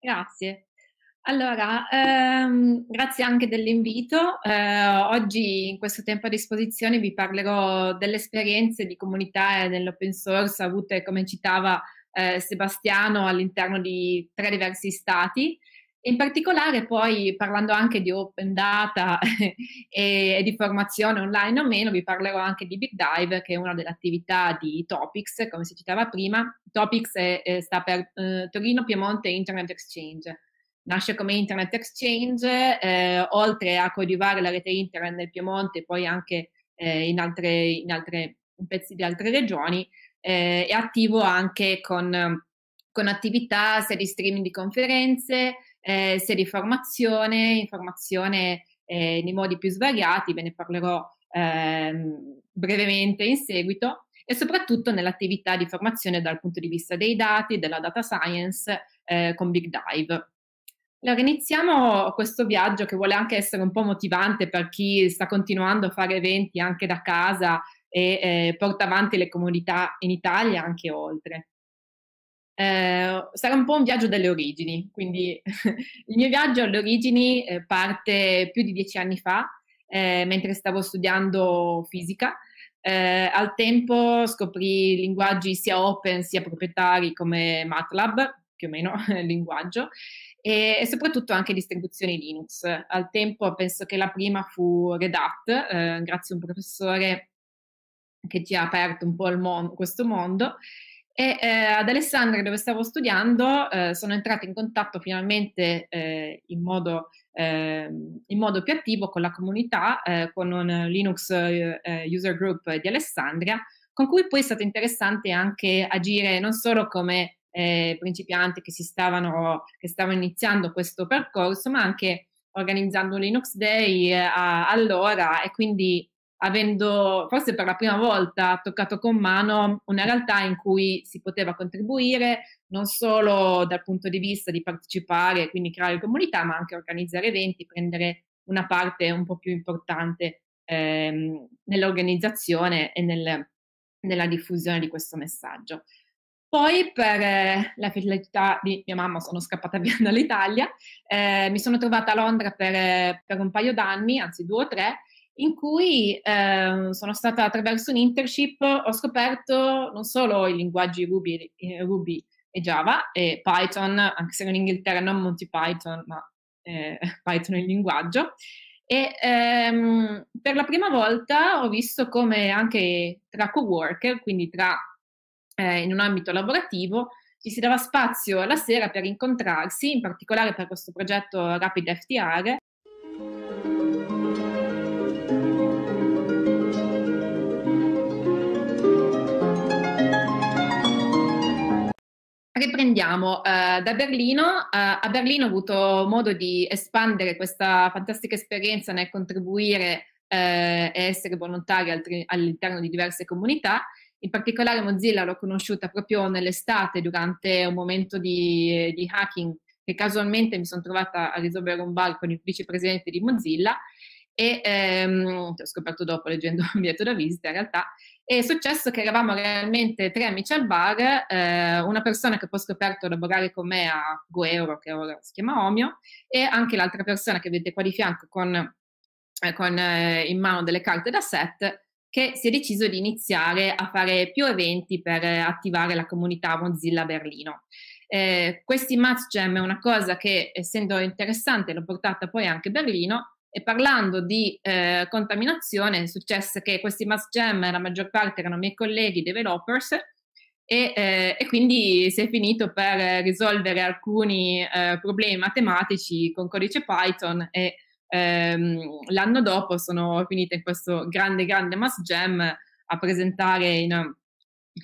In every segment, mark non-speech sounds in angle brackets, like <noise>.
Grazie. Allora, ehm, grazie anche dell'invito. Eh, oggi in questo tempo a disposizione vi parlerò delle esperienze di comunità e dell'open source avute, come citava eh, Sebastiano, all'interno di tre diversi stati in particolare poi parlando anche di open data <laughs> e, di formazione online o meno, vi parlerò anche di Big Dive, che è una delle attività di Topics, come si citava prima. Topics è, è, sta per eh, Torino Piemonte Internet Exchange. Nasce come Internet Exchange, eh, oltre a coadiuvare la rete internet nel Piemonte, poi anche eh, in, altre, in, altre, in, pezzi di altre regioni, eh, è attivo anche con, con attività sia di streaming di conferenze, eh, sia di formazione, informazione eh, nei modi più svariati, ve ne parlerò ehm, brevemente in seguito, e soprattutto nell'attività di formazione dal punto di vista dei dati, della data science eh, con Big Dive. Allora, iniziamo questo viaggio che vuole anche essere un po' motivante per chi sta continuando a fare eventi anche da casa e eh, porta avanti le comunità in Italia anche oltre eh, sarà un po' un viaggio dalle origini, quindi <laughs> il mio viaggio alle origini eh, parte più di dieci anni fa, eh, mentre stavo studiando fisica. Eh, al tempo scoprì linguaggi sia open sia proprietari come MATLAB, più o meno <laughs> il linguaggio, e, e, soprattutto anche distribuzioni Linux. Al tempo penso che la prima fu Red Hat, eh, grazie a un professore che ci ha aperto un po' mon- questo mondo e eh, ad Alessandria, dove stavo studiando, eh, sono entrata in contatto finalmente eh, in, modo, ehm, in, modo, più attivo con la comunità, eh, con un Linux eh, User Group di Alessandria, con cui poi è stato interessante anche agire non solo come eh, principianti che, stavano, che stavano iniziando questo percorso, ma anche organizzando un Linux Day a, allora e quindi avendo forse per la prima volta toccato con mano una realtà in cui si poteva contribuire non solo dal punto di vista di partecipare, quindi creare comunità, ma anche organizzare eventi, prendere una parte un po' più importante ehm, nell'organizzazione e nel, nella diffusione di questo messaggio. Poi per eh, la felicità di mia mamma sono scappata <laughs> via dall'Italia, eh, mi sono trovata a Londra per, eh, per un paio d'anni, anzi due o tre, in cui eh, sono stata attraverso un internship, ho scoperto non solo i linguaggi Ruby, eh, Ruby e Java e Python, anche se in Inghilterra non Monty Python, ma eh, <laughs> Python è il linguaggio, e ehm, per la prima volta ho visto come anche tra co-worker, quindi tra, eh, in un ambito lavorativo, ci si dava spazio la sera per incontrarsi, in particolare per questo progetto Rapid FTR, Riprendiamo eh, da Berlino. Eh, a Berlino ho avuto modo di espandere questa fantastica esperienza nel contribuire eh, e essere volontaria altri, all'interno di diverse comunità. In particolare Mozilla l'ho conosciuta proprio nell'estate durante un momento di, di hacking che casualmente mi sono trovata a risolvere un bug con il vicepresidente di Mozilla e ehm, ho scoperto dopo leggendo <laughs> un biglietto da visita in realtà è successo che eravamo realmente tre amici al bar, eh, una persona che poi ho scoperto lavorare con me a Guero, che ora si chiama Omio, e anche l'altra persona che vedete qua di fianco con, eh, con eh, in mano delle carte da set, che si è deciso di iniziare a fare più eventi per attivare la comunità Mozilla Berlino. Eh, questi match jam è una cosa che, essendo interessante, l'ho portata poi anche a Berlino e parlando di eh, contaminazione, è successo che questi mass jam, la maggior parte erano miei colleghi developers, e, eh, e quindi si è finito per risolvere alcuni eh, problemi matematici con codice Python e ehm, l'anno dopo sono finita in questo grande, grande mass jam a presentare in,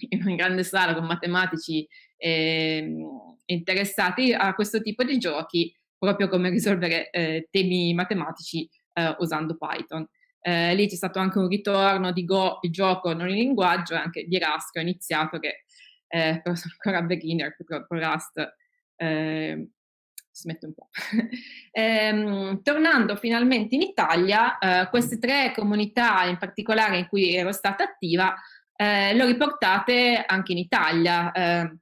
in una grande sala con matematici ehm, interessati a questo tipo di giochi proprio come risolvere eh, temi matematici eh, usando Python. Eh, lì c'è stato anche un ritorno di Go, il gioco non il linguaggio, e anche di Rust che ho iniziato, che eh, <laughs> però sono ancora beginner, però con Rust eh, si mette un po'. <laughs> ehm, tornando finalmente in Italia, eh, queste tre comunità in particolare in cui ero stata attiva, eh, le ho riportate anche in Italia. Ehm,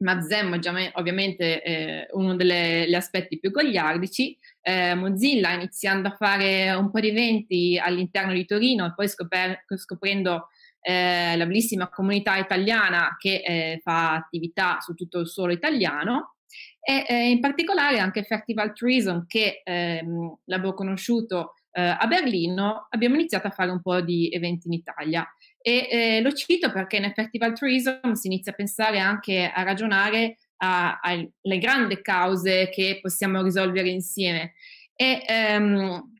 Mazzem è ovviamente eh, uno degli aspetti più goliardici. Eh, Mozilla iniziando a fare un po' di eventi all'interno di Torino e poi scoper- scoprendo eh, la bellissima comunità italiana che eh, fa attività su tutto il suolo italiano e eh, in particolare anche Festival Treason che ehm, l'avevo conosciuto eh, a Berlino, abbiamo iniziato a fare un po' di eventi in Italia. E eh, lo cito perché in effetti altruism si inizia a pensare anche a ragionare alle grandi cause che possiamo risolvere insieme. E ehm,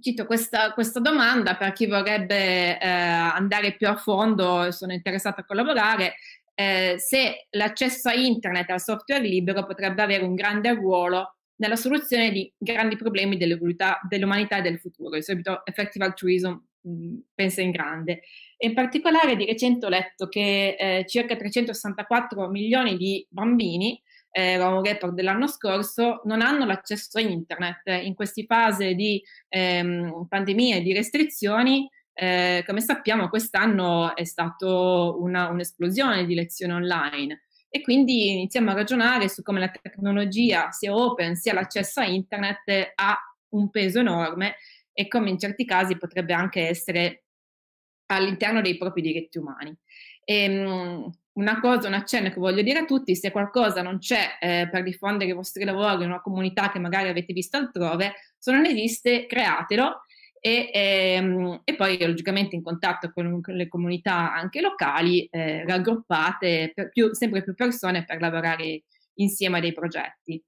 cito questa, questa, domanda per chi vorrebbe eh, andare più a fondo sono interessato a collaborare. Eh, se l'accesso a internet e al software libero potrebbe avere un grande ruolo nella soluzione di grandi problemi dell'umanità e del futuro. Di seguito effective altruism Mhmm, pensa in grande. In particolare di recente ho letto che eh, circa 364 milioni di bambini, eh, era un report dell'anno scorso, non hanno l'accesso a internet. In queste fasi di ehm, pandemia e di restrizioni, eh, come sappiamo quest'anno è stata un'esplosione di lezioni online e quindi iniziamo a ragionare su come la tecnologia, sia open sia l'accesso a internet, ha un peso enorme e come in certi casi potrebbe anche essere all'interno dei propri diritti umani. E, ehm, una cosa, un accenno che voglio dire a tutti, se qualcosa non c'è eh, per diffondere i vostri lavori in una comunità che magari avete visto altrove, se non esiste createlo e, ehm, e poi logicamente in contatto con, con le comunità anche locali eh, raggruppate più, sempre più persone per lavorare insieme a dei progetti.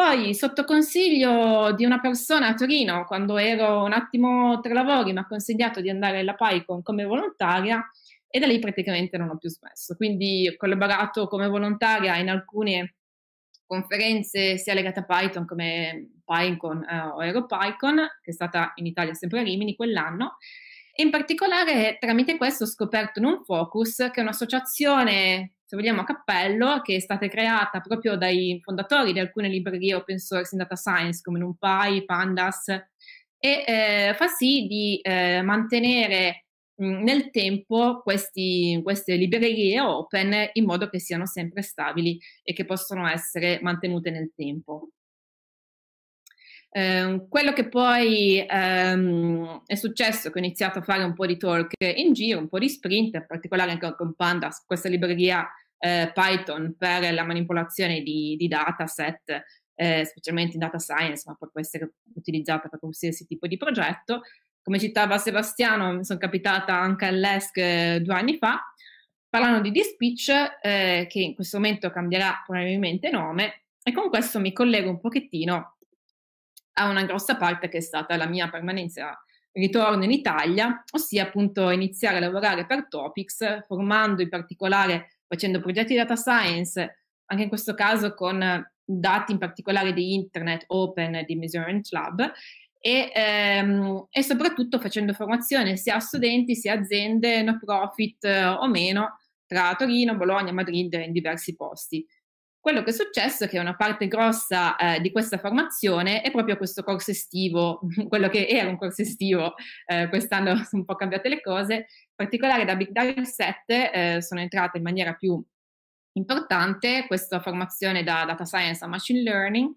Poi, sotto consiglio di una persona a Torino, quando ero un attimo tra lavori, mi ha consigliato di andare alla PyCon come volontaria e da lì praticamente non ho più smesso. Quindi ho collaborato come volontaria in alcune conferenze sia legate a Python come PyCon eh, o EuroPyCon, che è stata in Italia sempre a Rimini quell'anno, in particolare tramite questo ho scoperto Non Focus, che è un'associazione, se vogliamo, a cappello, che è stata creata proprio dai fondatori di alcune librerie open source in data science, come NumPy, Pandas, e eh, fa sì di eh, mantenere mh, mm, nel tempo questi, queste librerie open in modo che siano sempre stabili e che possano essere mantenute nel tempo. Ehm, quello che poi ehm, è successo, che ho iniziato a fare un po' di talk in giro, un po' di sprint, in particolare anche con Pandas, questa libreria eh, Python per la manipolazione di, di dataset, eh, specialmente in data science, ma può essere utilizzata per qualsiasi tipo di progetto. Come citava Sebastiano, mi sono capitata anche all'ESC eh, due anni fa, parlando di Dispatch, eh, che in questo momento cambierà probabilmente nome, e con questo mi collego un pochettino a una grossa parte che è stata la mia permanenza ritorno in Italia, ossia appunto iniziare a lavorare per Topics, formando in particolare, facendo progetti di data science, anche in questo caso con dati in particolare di Internet Open di Measurement Lab e, ehm, e soprattutto facendo formazione sia a studenti sia a aziende no profit eh, o meno tra Torino, Bologna, Madrid e in diversi posti. Quello che è successo è che una parte grossa eh, di questa formazione è proprio questo corso estivo, <laughs> quello che era un corso estivo, eh, quest'anno <laughs> sono un po' cambiate le cose, in particolare da Big Data 7 eh, sono entrata in maniera più importante questa formazione da data science a machine learning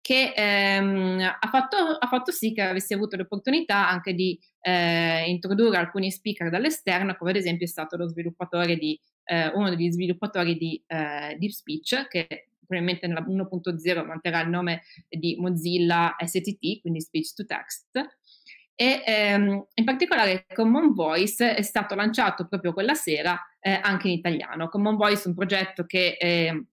che ehm, ha, fatto, ha, fatto, sì che avessi avuto l'opportunità anche di eh, introdurre alcuni speaker dall'esterno, come ad esempio è stato lo sviluppatore di eh, uno degli sviluppatori di eh, Deep Speech, che probabilmente nella 1.0 manterrà il nome di Mozilla STT, quindi Speech to Text. E ehm, in particolare Common Voice è stato lanciato proprio quella sera eh, anche in italiano. Common Voice è un progetto che ehm,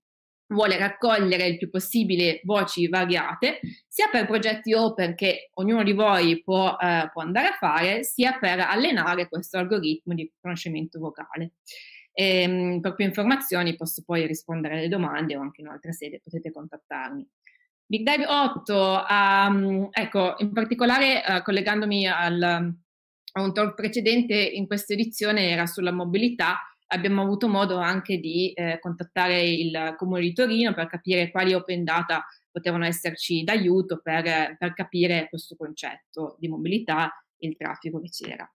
vuole raccogliere il più possibile voci variate, sia per progetti open che ognuno di voi può, eh, può andare a fare, sia per allenare questo algoritmo di riconoscimento vocale. E, ehm, per più informazioni posso poi rispondere alle domande o anche in altre sede potete contattarmi. Big Dive 8, um, ehm, ecco, in particolare uh, collegandomi al, a un talk precedente, in questa edizione era sulla mobilità, abbiamo avuto modo anche di eh, contattare il Comune di Torino per capire quali open data potevano esserci d'aiuto per, per capire questo concetto di mobilità il traffico che c'era.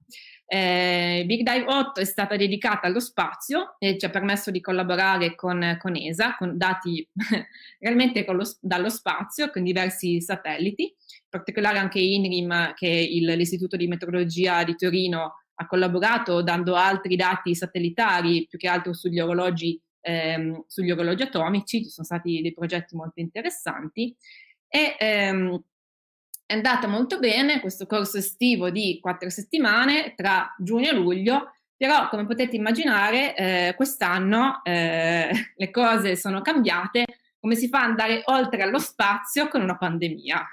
Eh, Big Dive 8 è stata dedicata allo spazio e ci ha permesso di collaborare con, con ESA, con dati <laughs> realmente con lo, dallo spazio, con diversi satelliti, in particolare anche INRIM, che è il, l'Istituto di Meteorologia di Torino, ha collaborato dando altri dati satellitari, più che altro sugli orologi, ehm, sugli orologi atomici, ci sono stati dei progetti molto interessanti. E, ehm, è andata molto bene questo corso estivo di quattro settimane tra giugno e luglio, però come potete immaginare eh, quest'anno eh, <laughs> le cose sono cambiate, come si fa ad andare oltre allo spazio con una pandemia.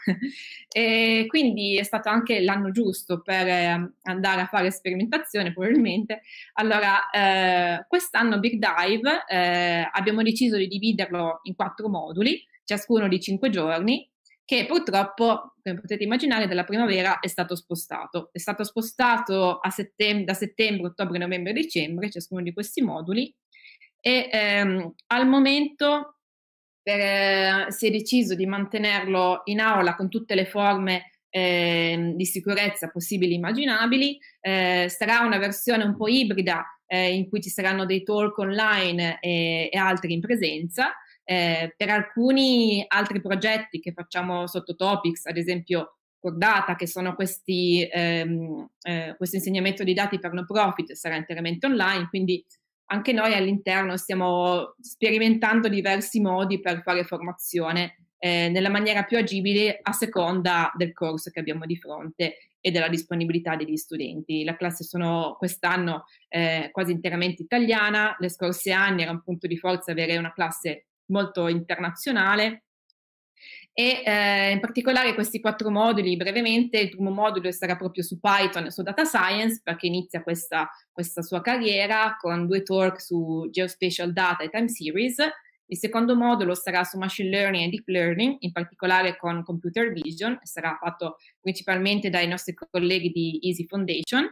<laughs> e quindi è stato anche l'anno giusto per ehm, andare a fare sperimentazione, probabilmente. Allora, eh, quest'anno Big Dive eh, abbiamo deciso di dividerlo in quattro moduli, ciascuno di cinque giorni, che purtroppo, come potete immaginare, dalla primavera è stato spostato. È stato spostato settem- da settembre, ottobre, novembre e dicembre, ciascuno di questi moduli, e ehm, al momento per, eh, si è deciso di mantenerlo in aula con tutte le forme eh, di sicurezza possibili e immaginabili. Eh, sarà una versione un po' ibrida eh, in cui ci saranno dei talk online e, eh, e altri in presenza eh, per alcuni altri progetti che facciamo sotto Topics, ad esempio Cordata, che sono questi, ehm, eh, questo insegnamento di dati per no profit, sarà interamente online, quindi anche noi all'interno stiamo sperimentando diversi modi per fare formazione eh, nella maniera più agibile a seconda del corso che abbiamo di fronte e della disponibilità degli studenti. La classe sono quest'anno eh, quasi interamente italiana, le scorse anni era un punto di forza avere una classe molto internazionale. E eh, in particolare questi quattro moduli, brevemente, il primo modulo sarà proprio su Python e su data science, perché inizia questa, questa sua carriera con due talk su geospatial data e time series. Il secondo modulo sarà su machine learning e deep learning, in particolare con computer vision, sarà fatto principalmente dai nostri colleghi di Easy Foundation,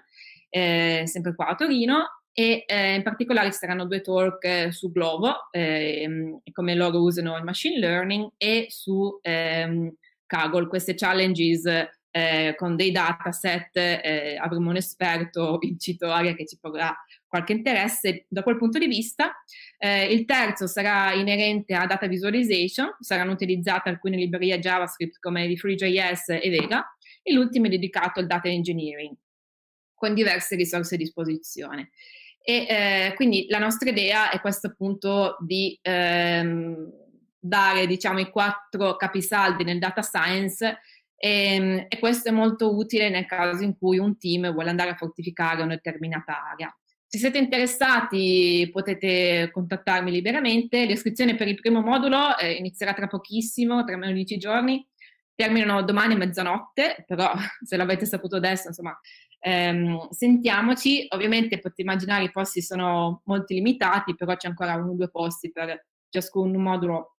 eh, sempre qua a Torino e eh, in particolare ci saranno due talk eh, su Glovo, ehm, come loro usano il machine learning, e su ehm, Kaggle, queste challenges eh, con dei dataset, eh, avremo un esperto vincitore <laughs> che ci porrà qualche interesse da quel punto di vista. Eh, il terzo sarà inerente a data visualization, saranno utilizzate alcune librerie JavaScript come FreeJS e Vega, e l'ultimo è dedicato al data engineering con diverse risorse a disposizione. E eh, quindi la nostra idea è questo appunto di ehm, dare diciamo i quattro capisaldi nel data science e, ehm, e, questo è molto utile nel caso in cui un team vuole andare a fortificare una determinata area. Se siete interessati potete contattarmi liberamente, l'iscrizione per il primo modulo eh, inizierà tra pochissimo, tra meno di 10 giorni, terminano domani mezzanotte, però <laughs> se l'avete saputo adesso, insomma, ehm, sentiamoci. Ovviamente potete immaginare i posti sono molto limitati, però c'è ancora uno o due posti per ciascun modulo,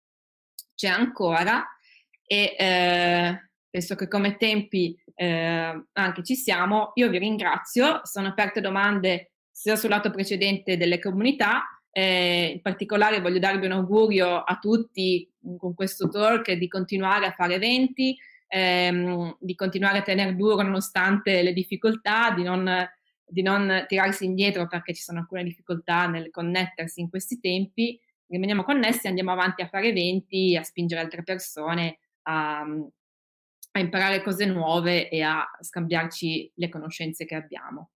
c'è ancora e eh, penso che come tempi eh, anche ci siamo. Io vi ringrazio, sono aperte domande sia sul lato precedente delle comunità, eh, in particolare voglio darvi un augurio a tutti mm, con questo talk di continuare a fare eventi, ehm, di continuare a tenere duro nonostante le difficoltà, di non, di non, tirarsi indietro perché ci sono alcune difficoltà nel connettersi in questi tempi, rimaniamo connessi, andiamo avanti a fare eventi, a spingere altre persone a, a imparare cose nuove e a scambiarci le conoscenze che abbiamo.